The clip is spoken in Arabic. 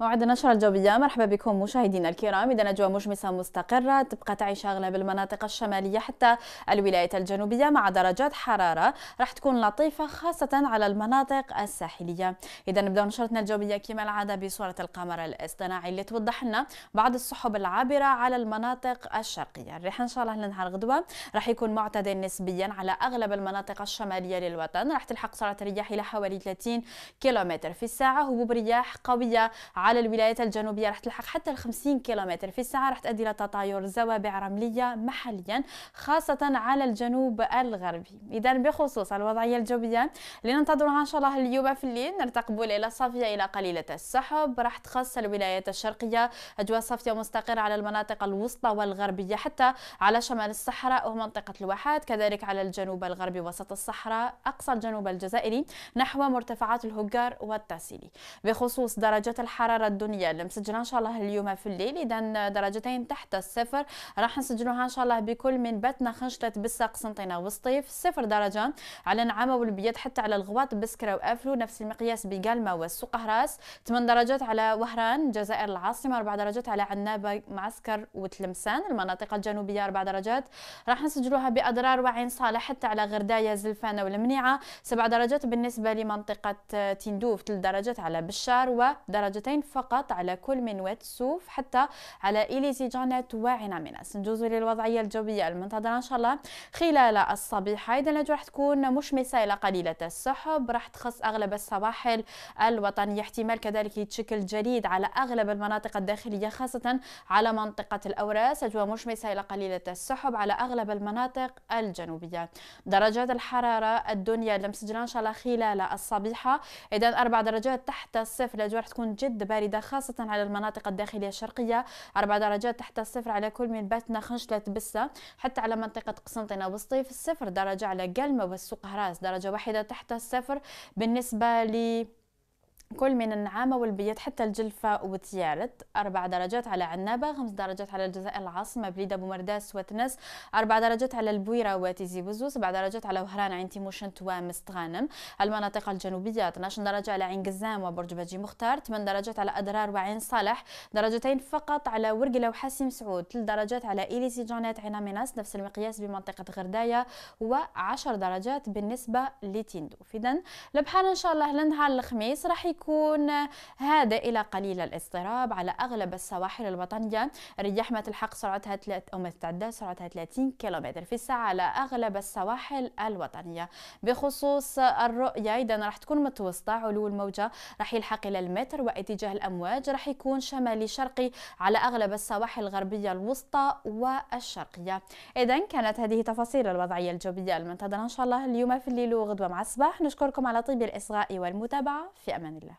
موعد النشرة الجوية مرحبا بكم مشاهدينا الكرام إذا أجواء مشمسة مستقرة تبقى تعيش أغلب المناطق الشمالية حتى الولايات الجنوبية مع درجات حرارة راح تكون لطيفة خاصة على المناطق الساحلية إذا نبدأ نشرتنا الجوية كما العادة بصورة القمر الاصطناعي اللي توضح لنا بعض السحب العابرة على المناطق الشرقية الريح إن شاء الله لنهار غدوة راح يكون معتدل نسبيا على أغلب المناطق الشمالية للوطن راح تلحق سرعة الرياح إلى حوالي 30 كيلومتر في الساعة هبوب رياح قوية على الولايات الجنوبية راح تلحق حتى ال 50 كيلومتر في الساعة راح تؤدي إلى تطاير زوابع رملية محليا خاصة على الجنوب الغربي إذا بخصوص الوضعية الجوية اللي ننتظرها إن شاء الله اليوم في الليل نرتقب ليلة صافية إلى قليلة السحب راح تخص الولايات الشرقية أجواء صافية مستقرة على المناطق الوسطى والغربية حتى على شمال الصحراء ومنطقة الواحات كذلك على الجنوب الغربي وسط الصحراء أقصى الجنوب الجزائري نحو مرتفعات الهجار والتاسيلي بخصوص درجة الحرارة الحراره الدنيا اللي المسجله ان شاء الله اليوم في الليل اذا درجتين تحت الصفر راح نسجلوها ان شاء الله بكل من بتنا خنشلة بسا قسنطينه وسطيف صفر درجه على نعامه والبيض حتى على الغواط بسكره وافلو نفس المقياس والسوق هراس 8 درجات على وهران جزائر العاصمه 4 درجات على عنابه معسكر وتلمسان المناطق الجنوبيه 4 درجات راح نسجلوها باضرار وعين صالح حتى على غردايا زلفانه والمنيعه 7 درجات بالنسبه لمنطقه تندوف 3 درجات على بشار ودرجتين فقط على كل من واتسوف حتى على إليزي جانيت وعناميناس نجوزوا للوضعية الجوية المنتظرة إن شاء الله خلال الصبيحة إذا الأجواء راح تكون مشمسة إلى قليلة السحب راح تخص أغلب السواحل الوطنية احتمال كذلك يتشكل جليد على أغلب المناطق الداخلية خاصة على منطقة الأوراس أجواء مشمسة إلى قليلة السحب على أغلب المناطق الجنوبية درجات الحرارة الدنيا اللي إن شاء الله خلال الصبيحة إذا أربع درجات تحت الصفر الأجواء راح تكون جد بارد باردة خاصة على المناطق الداخلية الشرقية أربع درجات تحت الصفر على كل من باتنا خنشلة بسة حتى على منطقة قسنطينة وسطيف الصفر درجة على قلمة والسوق هراس درجة واحدة تحت الصفر بالنسبة ل لي كل من النعامة والبيض حتى الجلفة وتيارت أربع درجات على عنابة خمس درجات على الجزائر العاصمة بليدة بومرداس وتنس أربع درجات على البويرة وتيزي وزو سبع درجات على وهران عين تيموشنت ومستغانم المناطق الجنوبية 12 درجة على عين قزام وبرج باجي مختار 8 درجات على أدرار وعين صالح درجتين فقط على ورقلة وحاسم سعود 3 درجات على إيليسي جونات عين ميناس نفس المقياس بمنطقة غرداية و10 درجات بالنسبة لتيندو إذا البحار إن شاء الله لنهار الخميس راح يكون يكون هادئ إلى قليل الاضطراب على أغلب السواحل الوطنية رياح ما تلحق سرعتها أو ما تتعدى سرعتها 30 كيلومتر في الساعة على أغلب السواحل الوطنية بخصوص الرؤية إذا راح تكون متوسطة علو الموجة راح يلحق إلى المتر واتجاه الأمواج راح يكون شمالي شرقي على أغلب السواحل الغربية الوسطى والشرقية إذا كانت هذه تفاصيل الوضعية الجوية المنتظرة إن شاء الله اليوم في الليل وغدوة مع الصباح نشكركم على طيب الإصغاء والمتابعة في أمان الله